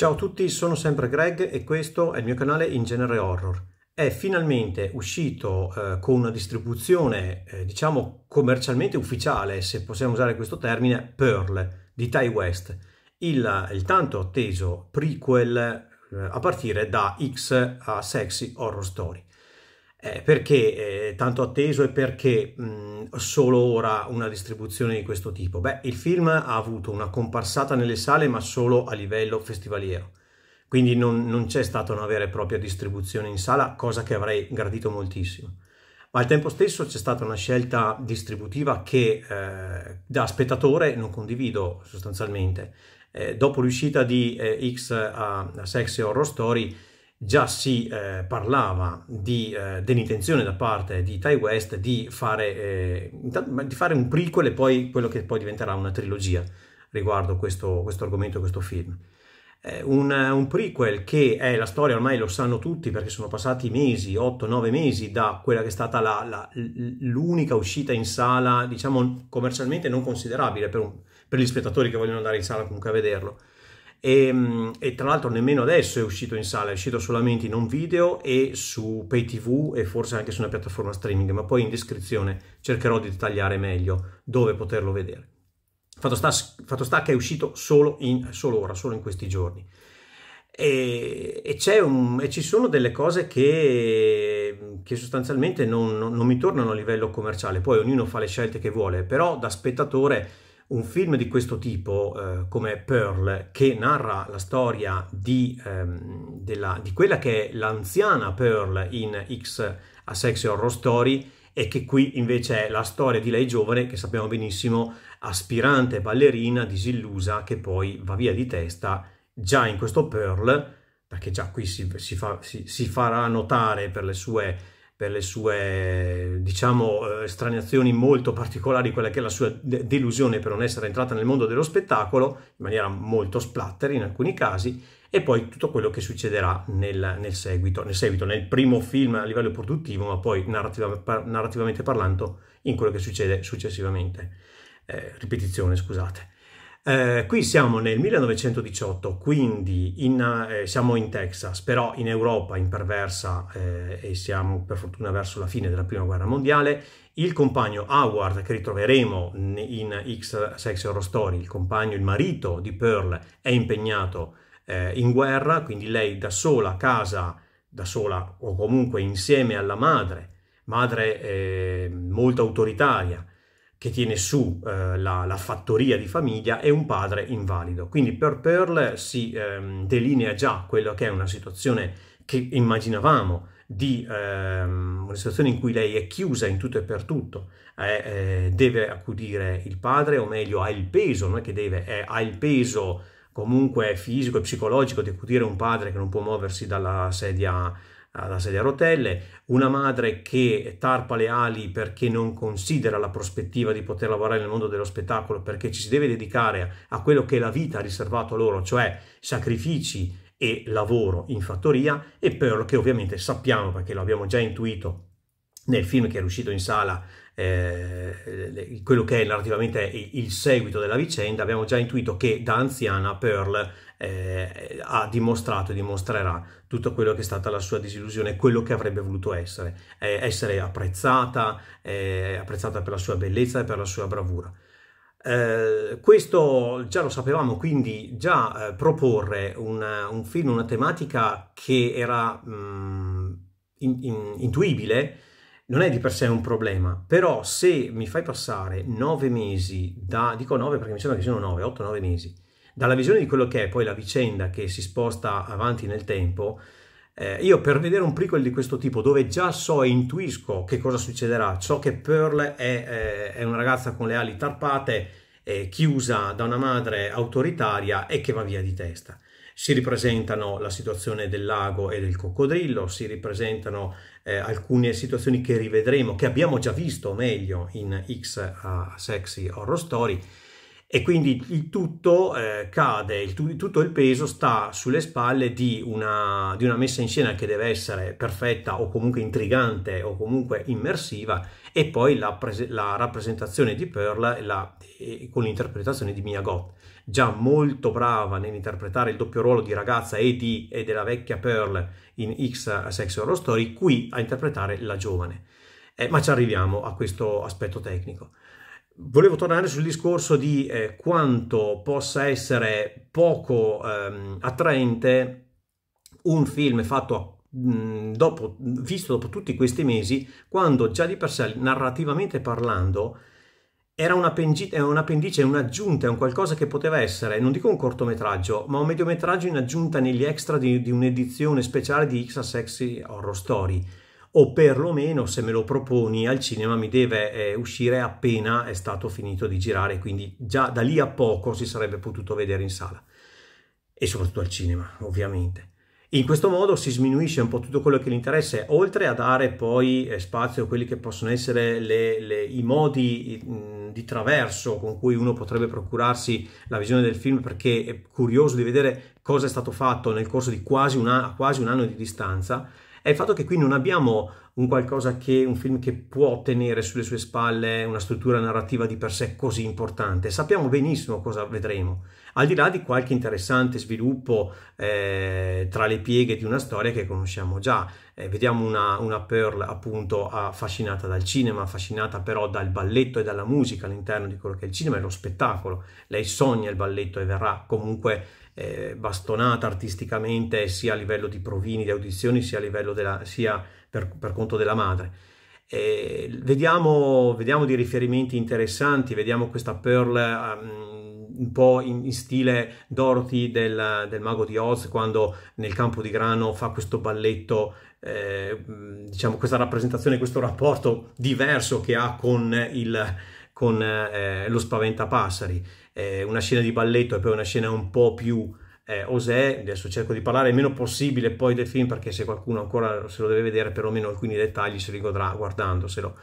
Ciao a tutti, sono sempre Greg e questo è il mio canale in genere horror. È finalmente uscito eh, con una distribuzione, eh, diciamo, commercialmente ufficiale, se possiamo usare questo termine, Pearl di Ty West, il, il tanto atteso prequel eh, a partire da X a Sexy Horror Story. Eh, perché eh, tanto atteso e perché mh, solo ora una distribuzione di questo tipo? Beh, il film ha avuto una comparsata nelle sale ma solo a livello festivaliero, quindi non, non c'è stata una vera e propria distribuzione in sala, cosa che avrei gradito moltissimo. Ma al tempo stesso c'è stata una scelta distributiva che eh, da spettatore non condivido sostanzialmente. Eh, dopo l'uscita di eh, X a, a Sexy Horror Story, già si eh, parlava di, eh, dell'intenzione da parte di Ty West di fare, eh, di fare, un prequel e poi quello che poi diventerà una trilogia riguardo questo, questo argomento, questo film. Eh, un, un, prequel che è la storia, ormai lo sanno tutti perché sono passati mesi, 8-9 mesi da quella che è stata la, la, l'unica uscita in sala, diciamo commercialmente non considerabile per, un, per gli spettatori che vogliono andare in sala comunque a vederlo e, ehm, e, tra l'altro nemmeno adesso è uscito in sala, è uscito solamente in un video e su pay tv e forse anche su una piattaforma streaming, ma poi in descrizione cercherò di dettagliare meglio dove poterlo vedere. Fatto sta, fatto sta che è uscito solo, in, solo ora, solo in questi giorni. E, e, un, e, ci sono delle cose che, che sostanzialmente non, non, non, mi tornano a livello commerciale, poi ognuno fa le scelte che vuole, però da spettatore un film di questo tipo, eh, come Pearl, che narra la storia di, ehm, della, di quella che è l'anziana Pearl in X a Sexy Horror Story, e che qui invece è la storia di lei giovane, che sappiamo benissimo, aspirante ballerina disillusa, che poi va via di testa già in questo Pearl, perché già qui si, si, fa, si, si farà notare per le sue per le sue, diciamo, eh, estraneazioni molto particolari, quella che è la sua delusione per non essere entrata nel mondo dello spettacolo, in maniera molto splatter in alcuni casi, e poi tutto quello che succederà nel, nel seguito, nel seguito, nel primo film a livello produttivo, ma poi narrativa, par, narrativamente parlando in quello che succede successivamente. Eh, ripetizione, scusate. Eh, qui siamo nel 1918, quindi in, eh, siamo in Texas, però in Europa imperversa eh, e siamo per fortuna verso la fine della prima guerra mondiale. Il compagno Howard, che ritroveremo in X Sex Horror Story, il compagno, il marito di Pearl, è impegnato eh, in guerra, quindi lei da sola a casa, da sola o comunque insieme alla madre, madre eh, molto autoritaria, che tiene su eh, la, la, fattoria di famiglia e un padre invalido. Quindi per Pearl si ehm, delinea già quello che è una situazione che immaginavamo di ehm, una situazione in cui lei è chiusa in tutto e per tutto, eh, eh, deve accudire il padre, o meglio ha il peso, non è che deve, è, ha il peso comunque fisico e psicologico di accudire un padre che non può muoversi dalla sedia alla sedia a rotelle, una madre che tarpa le ali perché non considera la prospettiva di poter lavorare nel mondo dello spettacolo, perché ci si deve dedicare a quello che la vita ha riservato loro, cioè sacrifici e lavoro in fattoria, e però che ovviamente sappiamo, perché lo abbiamo già intuito nel film che è uscito in sala eh, quello che è narrativamente il seguito della vicenda, abbiamo già intuito che da anziana Pearl eh, ha dimostrato e dimostrerà tutto quello che è stata la sua disillusione, quello che avrebbe voluto essere, eh, essere apprezzata, eh, apprezzata per la sua bellezza e per la sua bravura. Eh, questo già lo sapevamo, quindi già eh, proporre una, un film, una tematica che era mh, mm, in, in, intuibile, non è di per sé un problema, però se mi fai passare nove mesi, da, dico 9 perché mi sembra che siano 9, 8-9 mesi, dalla visione di quello che è poi la vicenda che si sposta avanti nel tempo, eh, io per vedere un prequel di questo tipo, dove già so e intuisco che cosa succederà, so che Pearl è, eh, è una ragazza con le ali tarpate, eh, chiusa da una madre autoritaria e che va via di testa si ripresentano la situazione del lago e del coccodrillo, si ripresentano eh, alcune situazioni che rivedremo, che abbiamo già visto meglio in X uh, Sexy Horror Story, e quindi il tutto eh, cade, il tu, tutto il peso sta sulle spalle di una, di una, messa in scena che deve essere perfetta o comunque intrigante o comunque immersiva e poi la, prese, la rappresentazione di Pearl la, eh, con l'interpretazione di Mia Goth, già molto brava nell'interpretare il doppio ruolo di ragazza e, di, e della vecchia Pearl in X Sex Horror Story, qui a interpretare la giovane. Eh, ma ci arriviamo a questo aspetto tecnico volevo tornare sul discorso di eh, quanto possa essere poco ehm, attraente un film fatto a Dopo, visto dopo tutti questi mesi, quando già di per sé, narrativamente parlando, era un'appendice, un'appendice, un'aggiunta, un qualcosa che poteva essere, non dico un cortometraggio, ma un mediometraggio in aggiunta negli extra di, di un'edizione speciale di XSX Horror Story o perlomeno se me lo proponi al cinema mi deve eh, uscire appena è stato finito di girare, quindi già da lì a poco si sarebbe potuto vedere in sala e soprattutto al cinema, ovviamente. In questo modo si sminuisce un po' tutto quello che l'interesse, oltre a dare poi eh, spazio a quelli che possono essere le, le, i modi di traverso con cui uno potrebbe procurarsi la visione del film perché è curioso di vedere cosa è stato fatto nel corso di quasi, una, quasi un anno di distanza è il fatto che qui non abbiamo un qualcosa che un film che può tenere sulle sue spalle una struttura narrativa di per sé così importante. Sappiamo benissimo cosa vedremo, al di là di qualche interessante sviluppo eh, tra le pieghe di una storia che conosciamo già. Eh, vediamo una, una Pearl appunto affascinata dal cinema, affascinata però dal balletto e dalla musica all'interno di quello che è il cinema e lo spettacolo. Lei sogna il balletto e verrà comunque eh, bastonata artisticamente sia a livello di provini, di audizioni, sia, della, sia per, per, conto della madre. Eh, vediamo, vediamo dei riferimenti interessanti, vediamo questa Pearl um, un po' in, in stile Dorothy del, del, Mago di Oz quando nel campo di grano fa questo balletto, eh, diciamo questa rappresentazione, questo rapporto diverso che ha con il, con eh, lo Spaventapassari eh, una scena di balletto e poi una scena un po' più eh, osè, adesso cerco di parlare il meno possibile poi del film perché se qualcuno ancora se lo deve vedere perlomeno alcuni dettagli se li godrà guardandoselo.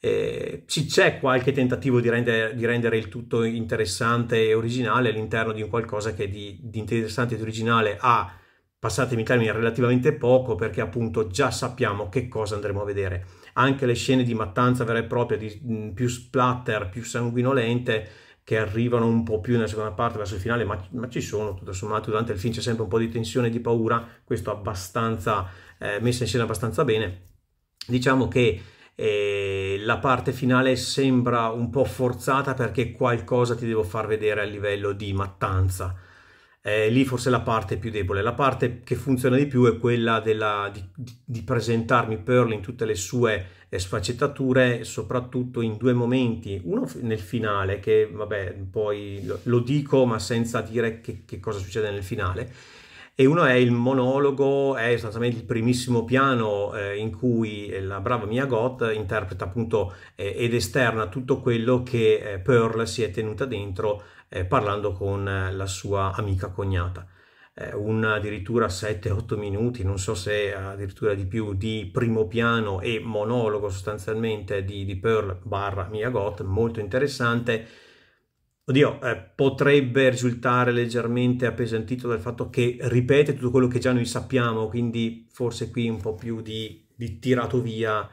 Eh, c'è qualche tentativo di rendere, di rendere, il tutto interessante e originale all'interno di un qualcosa che di, di interessante e di originale ha, passatemi i termini, relativamente poco perché appunto già sappiamo che cosa andremo a vedere. Anche le scene di mattanza vera e propria, di, mh, mm, più splatter, più sanguinolente, che arrivano un po' più nella seconda parte verso il finale, ma, ma, ci sono, tutto sommato durante il film c'è sempre un po' di tensione e di paura, questo abbastanza eh, messa in scena abbastanza bene. Diciamo che eh, la parte finale sembra un po' forzata perché qualcosa ti devo far vedere a livello di mattanza. Eh, lì forse la parte più debole. La parte che funziona di più è quella della, di, di, presentarmi Pearl in tutte le sue sfaccettature soprattutto in due momenti, uno nel finale, che vabbè poi lo dico ma senza dire che, che cosa succede nel finale, e uno è il monologo, è esattamente il primissimo piano eh, in cui eh, la brava Mia Gott interpreta appunto eh, ed esterna tutto quello che eh, Pearl si è tenuta dentro eh, parlando con eh, la sua amica cognata eh, un addirittura 7-8 minuti, non so se addirittura di più, di primo piano e monologo sostanzialmente di, di Pearl barra Miyagot, molto interessante. Oddio, eh, potrebbe risultare leggermente appesantito dal fatto che ripete tutto quello che già noi sappiamo, quindi forse qui un po' più di, di tirato via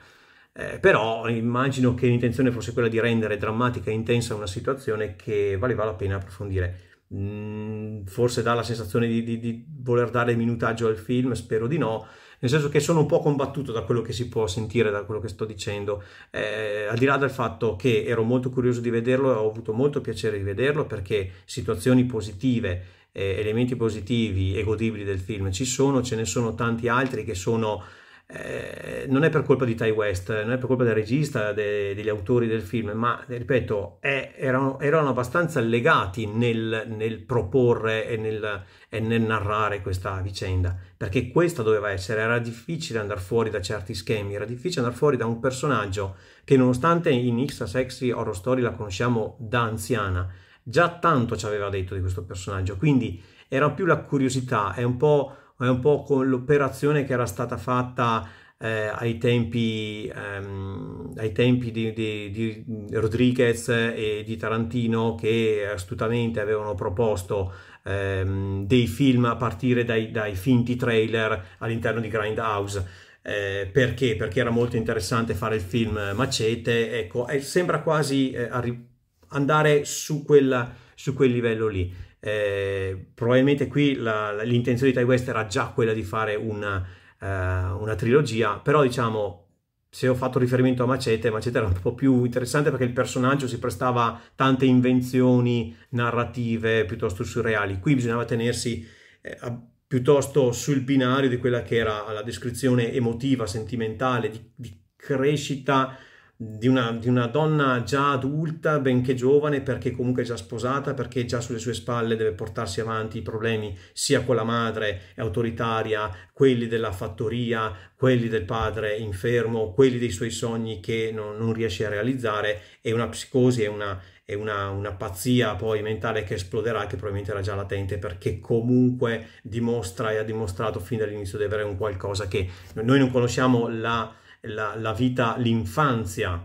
eh, però immagino che l'intenzione fosse quella di rendere drammatica e intensa una situazione che valeva la pena approfondire mh, mm, forse dà la sensazione di, di, di, voler dare minutaggio al film, spero di no, nel senso che sono un po' combattuto da quello che si può sentire, da quello che sto dicendo, eh, al di là del fatto che ero molto curioso di vederlo ho avuto molto piacere di vederlo perché situazioni positive, eh, elementi positivi e godibili del film ci sono, ce ne sono tanti altri che sono eh, non è per colpa di Ty West, non è per colpa del regista, de, degli autori del film, ma ripeto, è, erano, erano, abbastanza legati nel, nel proporre e nel, e nel, narrare questa vicenda, perché questa doveva essere, era difficile andare fuori da certi schemi, era difficile andare fuori da un personaggio che nonostante in X Sexy Horror Story la conosciamo da anziana, già tanto ci aveva detto di questo personaggio, quindi era più la curiosità, è un po' è un po' con l'operazione che era stata fatta eh, ai tempi, ehm, ai tempi di, di, di, Rodriguez e di Tarantino che astutamente avevano proposto ehm, dei film a partire dai, dai finti trailer all'interno di Grindhouse. Eh, perché? Perché era molto interessante fare il film Macete, ecco, e sembra quasi eh, andare su, quella, su quel livello lì. Eh, probabilmente qui la, la, l'intenzione di Ty West era già quella di fare una, eh, una, trilogia, però diciamo se ho fatto riferimento a Macete, Macete era un po' più interessante perché il personaggio si prestava tante invenzioni narrative piuttosto surreali. Qui bisognava tenersi eh, a, piuttosto sul binario di quella che era la descrizione emotiva, sentimentale, di, di crescita di una, di una, donna già adulta, benché giovane, perché comunque già sposata, perché già sulle sue spalle deve portarsi avanti i problemi sia con la madre autoritaria, quelli della fattoria, quelli del padre infermo, quelli dei suoi sogni che non, non riesce a realizzare è una psicosi e una, è una, una, pazzia poi mentale che esploderà, che probabilmente era già latente, perché comunque dimostra e ha dimostrato fin dall'inizio di avere un qualcosa che noi non conosciamo la la, la vita, l'infanzia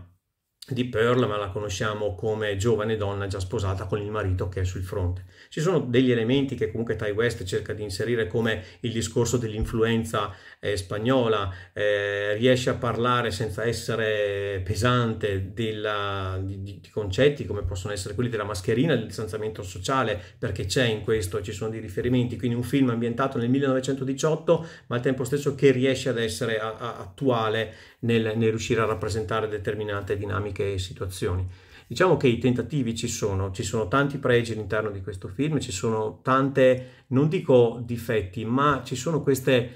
di Pearl, ma la conosciamo come giovane donna già sposata con il marito che è sul fronte. Ci sono degli elementi che comunque Ty West cerca di inserire come il discorso dell'influenza eh, spagnola, eh, riesce a parlare senza essere pesante della, di, di, concetti come possono essere quelli della mascherina, del distanziamento sociale, perché c'è in questo, ci sono dei riferimenti, quindi un film ambientato nel 1918, ma al tempo stesso che riesce ad essere a, a, attuale nel, nel riuscire a rappresentare determinate dinamiche dinamiche e situazioni. Diciamo che i tentativi ci sono, ci sono tanti pregi all'interno di questo film, ci sono tante, non dico difetti, ma ci sono queste,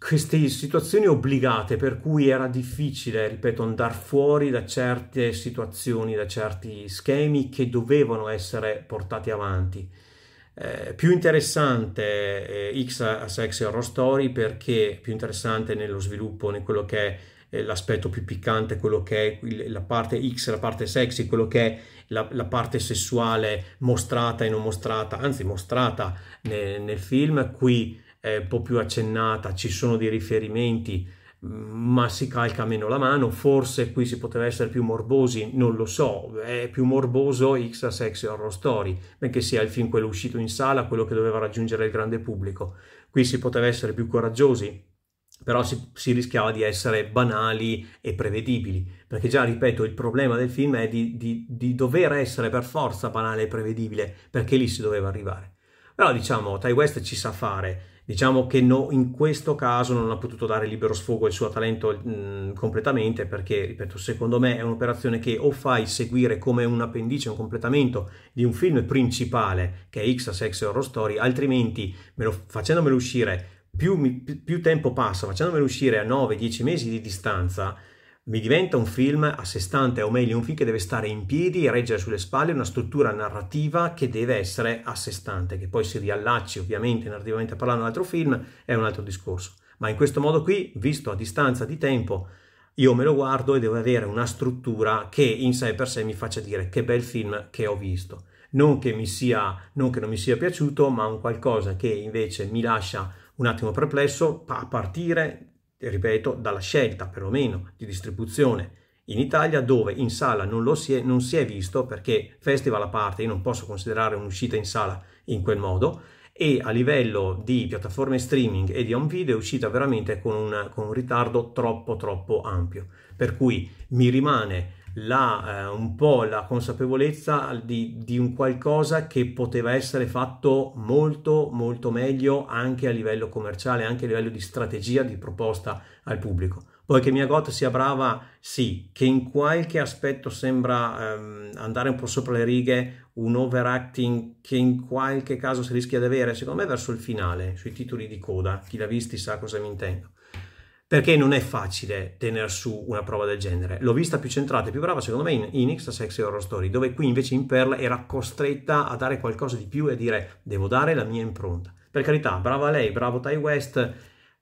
queste situazioni obbligate per cui era difficile, ripeto, andare fuori da certe situazioni, da certi schemi che dovevano essere portati avanti. Eh, più interessante eh, X a Sex e Horror Story perché più interessante nello sviluppo, in quello che è eh, l'aspetto più piccante, quello che è la parte X, la parte sexy, quello che è la, la parte sessuale mostrata e non mostrata, anzi mostrata nel, nel film, qui è un po' più accennata, ci sono dei riferimenti, mm, ma si calca meno la mano, forse qui si poteva essere più morbosi, non lo so, è più morboso X a Sexy Horror Story, benché sia il film quello uscito in sala, quello che doveva raggiungere il grande pubblico. Qui si poteva essere più coraggiosi, però si, si, rischiava di essere banali e prevedibili, perché già, ripeto, il problema del film è di, di, di, dover essere per forza banale e prevedibile, perché lì si doveva arrivare. Però diciamo, Ty West ci sa fare, diciamo che no, in questo caso non ha potuto dare libero sfogo al suo talento mh, completamente, perché, ripeto, secondo me è un'operazione che o fai seguire come un appendice, un completamento di un film principale, che è X, Sex e Horror Story, altrimenti, me lo, facendomelo uscire più, mi, più tempo passa facendomelo uscire a 9-10 mesi di distanza, mi diventa un film a sé stante, o meglio un film che deve stare in piedi e reggere sulle spalle una struttura narrativa che deve essere a sé stante, che poi si riallacci ovviamente narrativamente parlando a un altro film, è un altro discorso. Ma in questo modo qui, visto a distanza di tempo, io me lo guardo e devo avere una struttura che in sé per sé mi faccia dire che bel film che ho visto. Non che, sia, non che non mi sia piaciuto, ma un qualcosa che invece mi lascia un attimo perplesso a partire, ripeto, dalla scelta perlomeno di distribuzione in Italia dove in sala non, lo si, è, non si è visto perché festival a parte io non posso considerare un'uscita in sala in quel modo e a livello di piattaforme streaming e di home video è uscita veramente con un, con un ritardo troppo troppo ampio per cui mi rimane la, eh, un po' la consapevolezza di, di, un qualcosa che poteva essere fatto molto molto meglio anche a livello commerciale, anche a livello di strategia di proposta al pubblico. Poi che Mia Got sia brava, sì, che in qualche aspetto sembra ehm, andare un po' sopra le righe, un overacting che in qualche caso si rischia di avere, secondo me verso il finale, sui titoli di coda, chi l'ha visti sa cosa mi intendo perché non è facile tenere su una prova del genere. L'ho vista più centrata e più brava secondo me in, in X Sexy Horror Story, dove qui invece in Perla era costretta a dare qualcosa di più e a dire devo dare la mia impronta. Per carità, brava lei, bravo Ty West,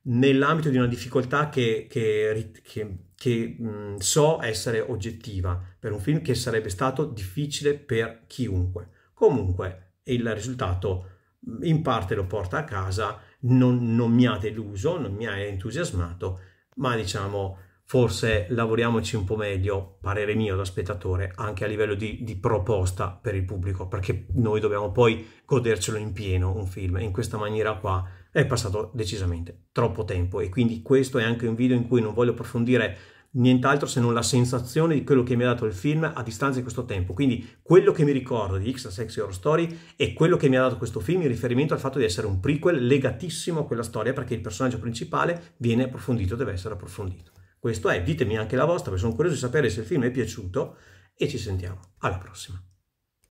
nell'ambito di una difficoltà che, che, che, che mh, mm, so essere oggettiva per un film che sarebbe stato difficile per chiunque. Comunque, il risultato mm, in parte lo porta a casa, non, non mi ha deluso, non mi ha entusiasmato, ma diciamo forse lavoriamoci un po' meglio, parere mio da spettatore, anche a livello di, di, proposta per il pubblico, perché noi dobbiamo poi godercelo in pieno un film. In questa maniera qua è passato decisamente troppo tempo e quindi questo è anche un video in cui non voglio approfondire nient'altro se non la sensazione di quello che mi ha dato il film a distanza di questo tempo. Quindi quello che mi ricordo di X a Sexy Horror Story è quello che mi ha dato questo film in riferimento al fatto di essere un prequel legatissimo a quella storia perché il personaggio principale viene approfondito, deve essere approfondito. Questo è, ditemi anche la vostra, perché sono curioso di sapere se il film è piaciuto e ci sentiamo. Alla prossima.